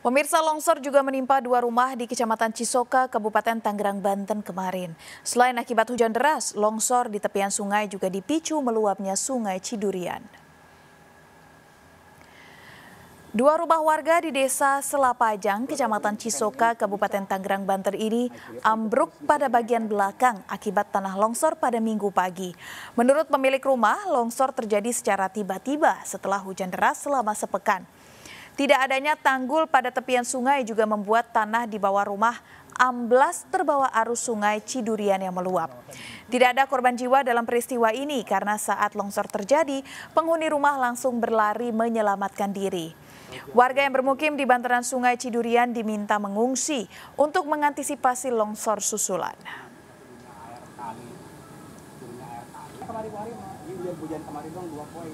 Pemirsa longsor juga menimpa dua rumah di Kecamatan Cisoka, Kabupaten Tangerang, Banten kemarin. Selain akibat hujan deras, longsor di tepian sungai juga dipicu meluapnya sungai Cidurian. Dua rumah warga di desa Selapajang, Kecamatan Cisoka, Kabupaten Tangerang, Banten ini ambruk pada bagian belakang akibat tanah longsor pada minggu pagi. Menurut pemilik rumah, longsor terjadi secara tiba-tiba setelah hujan deras selama sepekan. Tidak adanya tanggul pada tepian sungai juga membuat tanah di bawah rumah amblas terbawa arus sungai Cidurian yang meluap. Tidak ada korban jiwa dalam peristiwa ini karena saat longsor terjadi, penghuni rumah langsung berlari menyelamatkan diri. Warga yang bermukim di bantaran sungai Cidurian diminta mengungsi untuk mengantisipasi longsor susulan. Kemarin, kemarin, kemarin, kemarin,